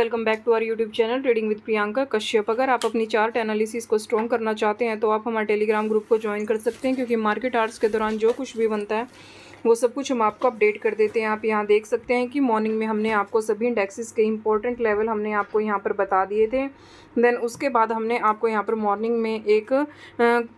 welcome back to our YouTube channel trading with Priyanka Kashyap अगर आप अपनी चार्ट एनालिसिस को स्ट्रॉन्ग करना चाहते हैं तो आप हमारे टेलीग्राम ग्रुप को ज्वाइन कर सकते हैं क्योंकि मार्केट आर्ट्स के दौरान जो कुछ भी बनता है वो सब कुछ हम आपको अपडेट कर देते हैं आप यहाँ देख सकते हैं कि मॉर्निंग में हमने आपको सभी इंडेक्सेस के इंपॉर्टेंट लेवल हमने आपको यहाँ पर बता दिए थे देन उसके बाद हमने आपको यहाँ पर मॉर्निंग में एक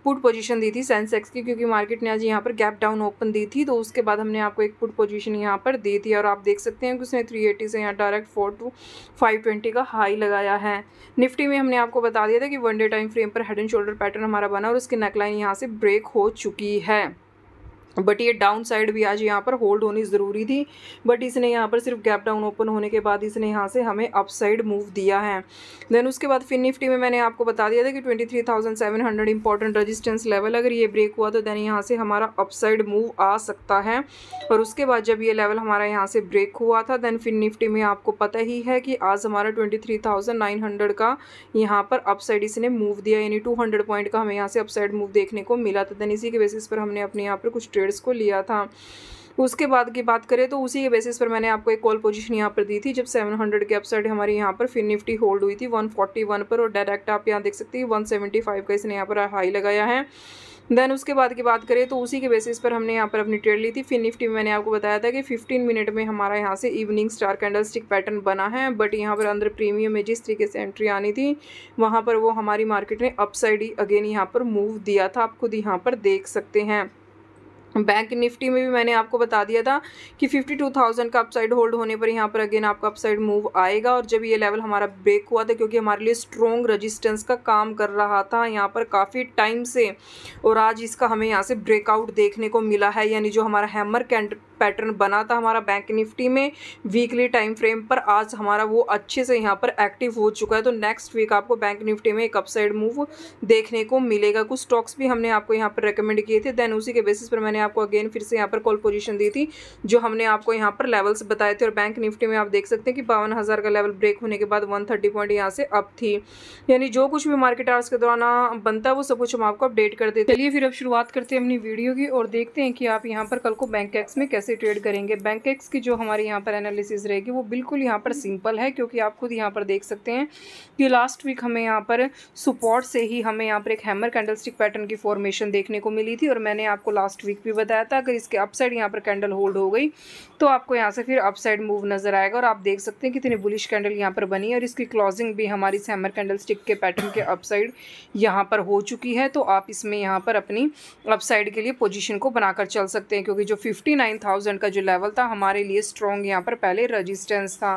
पुट पोजीशन दी थी सेंसेक्स की क्योंकि मार्केट ने आज यहाँ पर गैप डाउन ओपन दी थी तो उसके बाद हमने आपको एक पुट पोजीशन यहाँ पर दी थी और आप देख सकते हैं कि उसने थ्री से यहाँ direct four two five five twenty का हाई लगाया है निफ्टी में हमने आपको बता दिया था कि वन डे टाइम फ्रेम पर हेड एंड शोल्डर पैटर्न हमारा बना और उसकी नेकलाइन यहाँ से ब्रेक हो चुकी है बट ये डाउन साइड भी आज यहाँ पर होल्ड होनी ज़रूरी थी बट इसने यहाँ पर सिर्फ गैप डाउन ओपन होने के बाद इसने यहाँ से हमें अप साइड मूव दिया है देन उसके बाद फिन निफ्टी में मैंने आपको बता दिया था कि 23,700 इंपॉर्टेंट रेजिस्टेंस लेवल अगर ये ब्रेक हुआ तो देन यहाँ से हमारा अप साइड मूव आ सकता है और उसके बाद जब ये लेवल हमारा यहाँ से ब्रेक हुआ था देन फिन निफ्टी में आपको पता ही है कि आज हमारा ट्वेंटी का यहाँ पर अप साइड इसने मूव दिया यानी टू पॉइंट का हमें यहाँ से अप साइड मूव देखने को मिला था देन इसी के बेसिस पर हमने अपने यहाँ पर कुछ शेड्स को लिया था उसके बाद की बात करें तो उसी के बेसिस पर मैंने आपको एक कॉल पोजीशन यहाँ पर दी थी जब 700 के अपसाइड हमारी यहाँ पर फिर निफ्टी होल्ड हुई थी 141 पर और डायरेक्ट आप यहाँ देख सकते हैं 175 का इसने यहाँ पर हाई लगाया है देन उसके बाद की बात करें तो उसी के बेसिस पर हमने यहाँ पर अपनी ट्रेड ली थी फिर निफ्टी में मैंने आपको बताया था कि 15 मिनट में हमारा यहाँ से evening star candlestick pattern बना है बट यहाँ पर अंदर प्रीमियम में जिस तरीके से एंट्री आनी थी वहाँ पर वो हमारी मार्केट ने अपसाइड ही अगेन यहाँ पर मूव दिया था आप खुद यहाँ पर देख सकते हैं बैंक निफ्टी में भी मैंने आपको बता दिया था कि 52,000 का अपसाइड होल्ड होने पर यहाँ पर अगेन आपका अपसाइड मूव आएगा और जब ये लेवल हमारा ब्रेक हुआ था क्योंकि हमारे लिए स्ट्रॉन्ग रेजिस्टेंस का काम कर रहा था यहाँ पर काफ़ी टाइम से और आज इसका हमें यहाँ से ब्रेकआउट देखने को मिला है यानी जो हमारा हैमर कैंड पैटर्न बना था हमारा बैंक निफ्टी में वीकली टाइम फ्रेम पर आज हमारा वो अच्छे से यहाँ पर एक्टिव हो चुका है तो नेक्स्ट वीक आपको बैंक निफ्टी में एक अपसाइड मूव देखने को मिलेगा कुछ स्टॉक्स भी हमने आपको यहाँ पर रिकमेंड किए थे देन उसी के बेसिस पर मैंने आपको अगेन फिर से यहाँ पर कॉल पोजिशन दी थी जो हमने आपको यहाँ पर लेवल्स बताए थे और बैंक निफ्टी में आप देख सकते हैं कि बावन हज़ार का लेवल ब्रेक होने के बाद वन थर्टी पॉइंट यहाँ से अप थी यानी जो कुछ भी मार्केट आर्स के दौरान बनता है वो सब कुछ हम आपको अपडेट कर देते चलिए फिर अब शुरुआत करते हैं अपनी वीडियो की और देखते हैं कि आप यहाँ पर कल को बैंक एक्स में कैसे कैसे ट्रेड करेंगे बैंक एक्स की जो हमारी यहाँ पर एनालिसिस रहेगी वो बिल्कुल यहाँ पर सिंपल है क्योंकि आप खुद यहाँ पर देख सकते हैं कि लास्ट वीक हमें यहाँ पर सपोर्ट से ही हमें यहाँ पर एक हैमर कैंडल पैटर्न की फॉर्मेशन देखने को मिली थी और मैंने आपको लास्ट वीक भी बताया था अगर इसके अपसाइड यहाँ पर कैंडल होल्ड हो गई तो आपको यहाँ से फिर अपसाइड मूव नजर आएगा और आप देख सकते हैं कितनी बुलिश कैंडल यहाँ पर बनी और इसकी क्लोजिंग भी हमारी हैमर कैंडल के पैटर्न के अपसाइड यहाँ पर हो चुकी है तो आप इसमें यहाँ पर अपनी अपसाइड के लिए पोजिशन को बनाकर चल सकते हैं क्योंकि जो फिफ्टी थाउजेंड का जो लेवल था हमारे लिए स्ट्रॉन्ग यहाँ पर पहले रजिस्टेंस था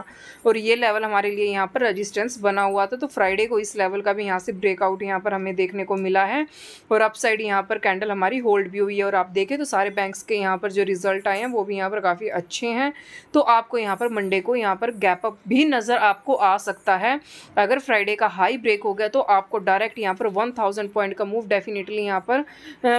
और ये लेवल हमारे लिए यहाँ पर रजिस्टेंस बना हुआ था तो फ्राइडे को इस लेवल का भी यहाँ से ब्रेकआउट यहाँ पर हमें देखने को मिला है और अपसाइड यहाँ पर कैंडल हमारी होल्ड भी हुई है और आप देखें तो सारे बैंक्स के यहाँ पर जो रिजल्ट आए हैं वो भी यहाँ पर काफ़ी अच्छे हैं तो आपको यहाँ पर मंडे को यहाँ पर गैप अप भी नज़र आपको आ सकता है अगर फ्राइडे का हाई ब्रेक हो गया तो आपको डायरेक्ट यहाँ पर वन थाउजेंड पॉइंट का मूव डेफिनेटली यहाँ पर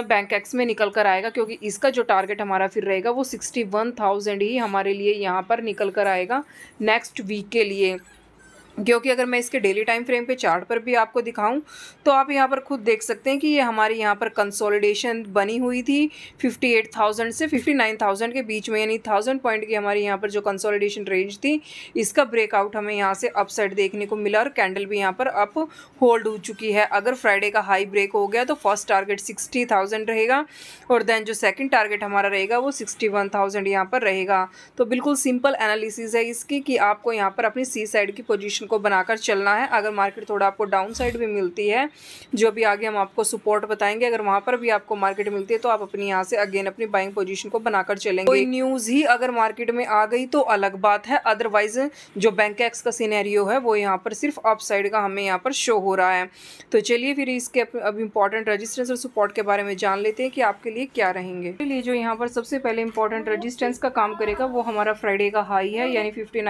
बैंक एक्स में निकल कर आएगा क्योंकि इसका जो टारगेट हमारा फिर रहेगा वो सिक्सटी वन थाउजेंड ही हमारे लिए यहाँ पर निकल कर आएगा नेक्स्ट वीक के लिए क्योंकि अगर मैं इसके डेली टाइम फ्रेम पे चार्ट पर भी आपको दिखाऊं तो आप यहाँ पर खुद देख सकते हैं कि ये हमारे यहाँ पर कंसोलिडेशन बनी हुई थी 58,000 से 59,000 के बीच में यानी थाउजेंड पॉइंट की हमारे यहाँ पर जो कंसोलिडेशन रेंज थी इसका ब्रेकआउट हमें यहाँ से अप साइड देखने को मिला और कैंडल भी यहाँ पर अप होल्ड हो चुकी है अगर फ्राइडे का हाई ब्रेक हो गया तो फर्स्ट टारगेट सिक्सटी रहेगा और देन जो सेकेंड टारगेट हमारा रहेगा वो सिक्सटी वन पर रहेगा तो बिल्कुल सिंपल एनालिसिस है इसकी कि आपको यहाँ पर अपनी सी साइड की पोजिशन पोजिशन को बनाकर चलना है अगर मार्केट थोड़ा आपको डाउन साइड भी मिलती है जो अभी आगे हम आपको सपोर्ट बताएंगे अगर वहाँ पर भी आपको मार्केट मिलती है तो आप अपनी यहाँ से अगेन अपनी बाइंग पोजिशन को बनाकर चलेंगे कोई न्यूज़ ही अगर मार्केट में आ गई तो अलग बात है अदरवाइज जो बैंक एक्स का सीनेरियो है वो यहाँ पर सिर्फ अप साइड का हमें यहाँ पर शो हो रहा है तो चलिए फिर इसके अब इम्पॉर्टेंट रजिस्टेंस और सपोर्ट के बारे में जान लेते हैं कि आपके लिए क्या रहेंगे लिए जो यहाँ पर सबसे पहले इंपॉर्टेंट रजिस्टेंस का काम करेगा वो हमारा फ्राइडे का हाई है यानी फिफ्टी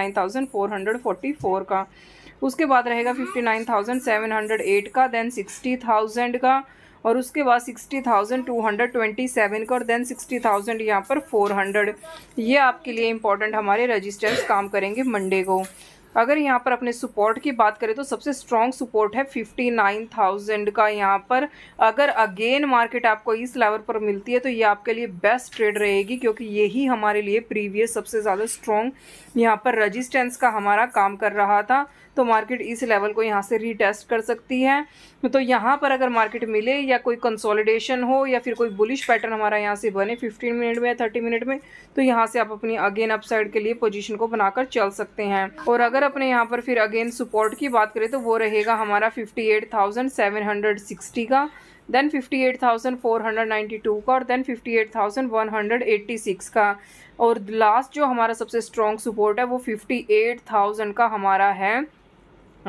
का उसके बाद रहेगा fifty nine thousand seven hundred eight का देन सिक्सटी थाउजेंड का और उसके बाद sixty thousand two hundred twenty seven का और देन सिक्सटी थाउजेंड यहाँ पर फोर हंड्रेड ये आपके लिए इंपॉर्टेंट हमारे रजिस्टेंस काम करेंगे मंडे को अगर यहाँ पर अपने सपोर्ट की बात करें तो सबसे स्ट्रॉन्ग सपोर्ट है फिफ्टी नाइन थाउजेंड का यहाँ पर अगर अगेन मार्केट आपको इस लेवल पर मिलती है तो ये आपके लिए बेस्ट ट्रेड रहेगी क्योंकि यही हमारे लिए प्रीवियस सबसे ज़्यादा स्ट्रॉन्ग यहाँ पर रजिस्टेंस का हमारा काम कर रहा था तो मार्केट इस लेवल को यहाँ से रीटेस्ट कर सकती है तो यहाँ पर अगर मार्केट मिले या कोई कंसोलिडेशन हो या फिर कोई बुलिश पैटर्न हमारा यहाँ से बने 15 मिनट में या 30 मिनट में तो यहाँ से आप अपनी अगेन अपसाइड के लिए पोजीशन को बनाकर चल सकते हैं और अगर अपने यहाँ पर फिर अगेन सपोर्ट की बात करें तो वो रहेगा हमारा फिफ्टी का देन 58,492 का और देन 58,186 का और लास्ट जो हमारा सबसे स्ट्रॉन्ग सपोर्ट है वो 58,000 का हमारा है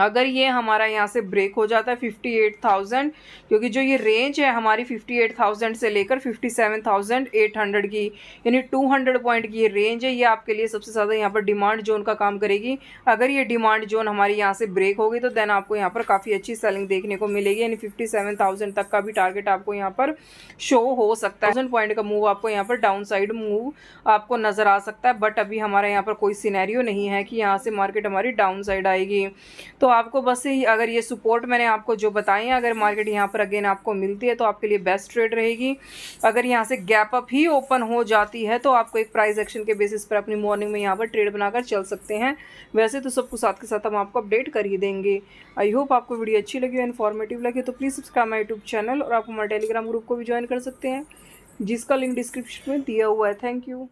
अगर ये हमारा यहाँ से ब्रेक हो जाता है फिफ्टी एट थाउजेंड क्योंकि जो ये रेंज है हमारी फिफ्टी एट थाउजेंड से लेकर fifty seven thousand eight hundred की यानी टू हंड्रेड पॉइंट की ये रेंज है ये आपके लिए सबसे ज़्यादा यहाँ पर डिमांड जोन का काम करेगी अगर ये डिमांड जोन हमारी यहाँ से ब्रेक होगी तो देन आपको यहाँ पर काफ़ी अच्छी सेलिंग देखने को मिलेगी यानी फिफ्टी सेवन थाउजेंड तक का भी टारगेट आपको यहाँ पर शो हो सकता है थाउजेंड पॉइंट का मूव आपको यहाँ पर डाउन साइड मूव आपको नज़र आ सकता है बट अभी हमारे यहाँ पर कोई सीनैरियो नहीं है कि यहाँ से मार्केट हमारी डाउन साइड आएगी तो तो आपको बस अगर ये सपोर्ट मैंने आपको जो बताए हैं अगर मार्केट यहाँ पर अगेन आपको मिलती है तो आपके लिए बेस्ट ट्रेड रहेगी अगर यहाँ से गैप अप ही ओपन हो जाती है तो आपको एक प्राइस एक्शन के बेसिस पर अपनी मॉर्निंग में यहाँ पर ट्रेड बनाकर चल सकते हैं वैसे तो सबको साथ के साथ हम आपको अपडेट कर ही देंगे आई होप आपको वीडियो अच्छी लगी हो इन्फॉर्मेटिव लगी तो please subscribe my YouTube channel और आप हमारे टेलीग्राम ग्रुप को भी ज्वाइन कर सकते हैं जिसका लिंक डिस्क्रिप्शन में दिया हुआ है थैंक यू